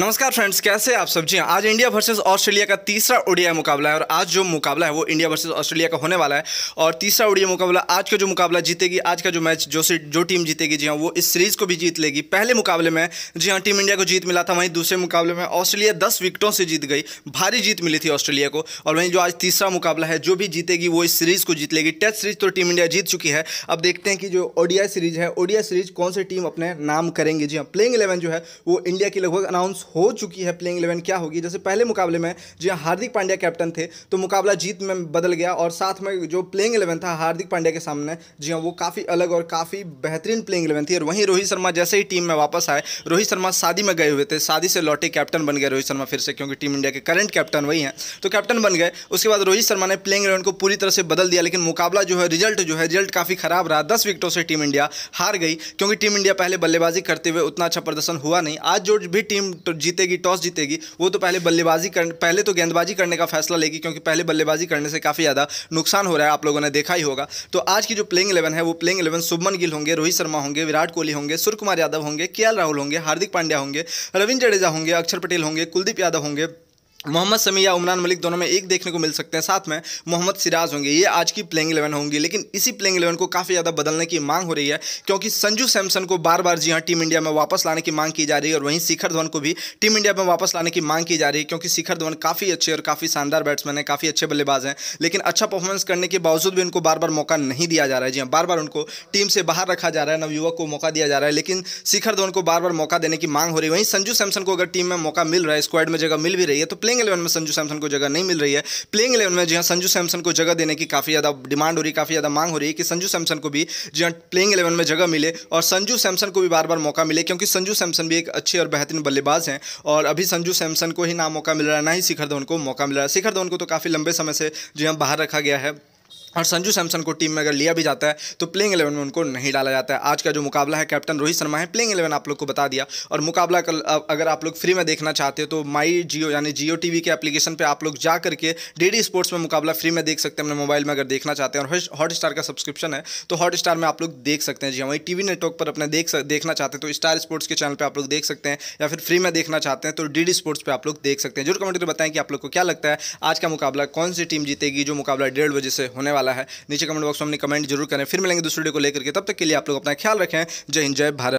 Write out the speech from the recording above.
नमस्कार फ्रेंड्स कैसे आप सब जी हाँ, आज इंडिया वर्सेस ऑस्ट्रेलिया का तीसरा ओडीआई मुकाबला है और आज जो मुकाबला है वो इंडिया वर्सेस ऑस्ट्रेलिया का होने वाला है और तीसरा ओडीआई मुकाबला आज का जो मुकाबला जीतेगी आज का जो मैच जो से जो टीम जीतेगी जी हाँ वो इस सीरीज को भी जीत लेगी पहले मुकाबले में जी हाँ टीम इंडिया को जीत मिला था वहीं दूसरे मुकाबले में ऑस्ट्रेलिया दस विकेटों से जीत गई भारी जीत मिली थी ऑस्ट्रेलिया को और वहीं जो आज तीसरा मुकाबला है जो भी जीतेगी वो इस सीरीज को जीत लेगी टेस्ट सीरीज तो टीम इंडिया जीत चुकी है अब देखते हैं कि जो ओडीआई सीरीज है ओडीआई सीरीज कौन सी टीम अपने नाम करेंगे जी हाँ प्लेइंग इलेवन जो है वो इंडिया की लगभग अनाउंस हो चुकी है प्लेइंग इलेवन क्या होगी जैसे पहले मुकाबले में जी हाँ, हार्दिक पांड्या कैप्टन थे तो मुकाबला जीत में बदल गया और साथ में जो प्लेइंग इलेवन था हार्दिक पांड्या के सामने जी हाँ वो काफ़ी अलग और काफ़ी बेहतरीन प्लेइंग इलेवन थी और वहीं रोहित शर्मा जैसे ही टीम में वापस आए रोहित शर्मा शादी में गए हुए थे शादी से लौटे कैप्टन बन गए रोहित शर्मा फिर से क्योंकि टीम इंडिया के करंट कैप्टन वही हैं तो कैप्टन बन गए उसके बाद रोहित शर्मा ने प्लेइंग इलेवन को पूरी तरह से बदल दिया लेकिन मुकाबला जो है रिजल्ट जो है रिजल्ट काफ़ी खराब रहा दस विकेटों से टीम इंडिया हार गई क्योंकि टीम इंडिया पहले बल्लेबाजी करते हुए उतना अच्छा प्रदर्शन हुआ नहीं आज जो भी टीम तो जीतेगी टॉस जीतेगी वो तो पहले बल्लेबाजी कर पहले तो गेंदबाजी करने का फैसला लेगी क्योंकि पहले बल्लेबाजी करने से काफ़ी ज़्यादा नुकसान हो रहा है आप लोगों ने देखा ही होगा तो आज की जो प्लेइंग इलेवन है वो प्लेइंग इलेवन शुभमन गिल होंगे रोहित शर्मा होंगे विराट कोहली होंगे सूर्य कुमार यादव होंगे के राहुल होंगे हार्दिक पांड्या होंगे रविंद्र जडेजा होंगे अक्षर पटेल होंगे कुलदीप यादव होंगे मोहम्मद समी या उमरान मलिक दोनों में एक देखने को मिल सकते हैं साथ में मोहम्मद सिराज होंगे ये आज की प्लेइंग इलेवन होंगी लेकिन इसी प्लेइंग इलेवन को काफ़ी ज़्यादा बदलने की मांग हो रही है क्योंकि संजू सैमसन को बार बार जी हाँ टीम इंडिया में वापस लाने की मांग की जा रही है और वहीं शिखर धवन को भी टीम इंडिया में वापस लाने की मांग की जा रही है क्योंकि शिखर धवन काफ़ी अच्छे और काफ़ी शानदार बैट्समैन है काफ़ी अच्छे बल्लेबाज हैं लेकिन अच्छा परफॉर्मेंस करने के बावजूद भी उनको बार बार मौका नहीं दिया जा रहा है जी हाँ बार बार उनको टीम से बाहर रखा जा रहा है नवयुवक को मौका दिया जा रहा है लेकिन शिखर धवन को बार बार मौका देने की मांग हो रही है वहीं संजू सैमसन को अगर टीम में मौका मिल रहा है स्क्वाड में जगह मिल भी रही है तो प्लेइंग इलेवन में संजू सैमसन को जगह नहीं मिल रही है प्लेइंग इलेवन में जहाँ संजू सैमसन को जगह देने की काफ़ी ज़्यादा डिमांड हो रही है काफ़ी ज़्यादा मांग हो रही है कि संजू सैमसन को भी जहाँ प्लेइंग इलेवन में जगह मिले और संजू सैमसन को भी बार बार मौका मिले क्योंकि संजू सैमसन भी एक अच्छे और बेहतरीन बल्लेबाज हैं और अभी संजू सैमसन को ही ना मौका मिल रहा है ना ही शिखर धवन को मौका मिल रहा है शिखर धवन को तो काफ़ी लंबे समय से जो बाहर रखा गया है और संजू सैमसन को टीम में अगर लिया भी जाता है तो प्लेइंग इलेवन में उनको नहीं डाला जाता है आज का जो मुकाबला है कैप्टन रोहित शर्मा है प्लेइंग इलेवन आप लोग को बता दिया और मुकाबला कल अगर आप लोग फ्री में देखना चाहते हो तो माई जियो यानी जियो टीवी के एप्लीकेशन पर आप लोग जा करके डी स्पोर्ट्स में मुकाबला फ्री में देख सकते हैं अपने मोबाइल में अगर देखना चाहते हैं और हॉट स्टार का सब्सक्रिप्शन है तो हॉट स्टार में आप लोग देख सकते हैं जी हमारी टी नेटवर्क पर अपने देख देखना चाहते हैं तो स्टार स्पोर्ट्स के चैनल पर आप लोग देख सकते हैं या फिर फ्री में देखना चाहते हैं तो डी स्पोर्ट्स पर आप लोग देख सकते हैं जरूर कमेंट कर बताएं कि आप लोग को क्या लगता है आज का मुकाबला कौन सी टीम जीतेगी जो मुकाबला डेढ़ बजे से होने वाला वाला है नीचे कमेंट बॉक्स में अपनी कमेंट जरूर करें फिर मिलेंगे दूसरे वीडियो को लेकर के तब तक के लिए आप लोग अपना ख्याल रखें जय हिंद जय भारत